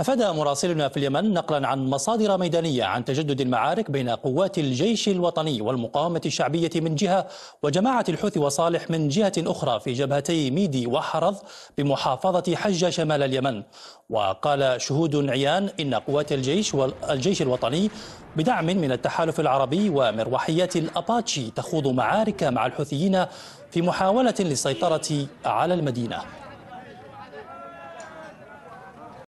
أفاد مراسلنا في اليمن نقلا عن مصادر ميدانية عن تجدد المعارك بين قوات الجيش الوطني والمقاومة الشعبية من جهة وجماعة الحوثي وصالح من جهة أخرى في جبهتي ميدي وحرض بمحافظة حجة شمال اليمن وقال شهود عيان إن قوات الجيش والجيش الوطني بدعم من التحالف العربي ومروحيات الأباتشي تخوض معارك مع الحوثيين في محاولة للسيطرة على المدينة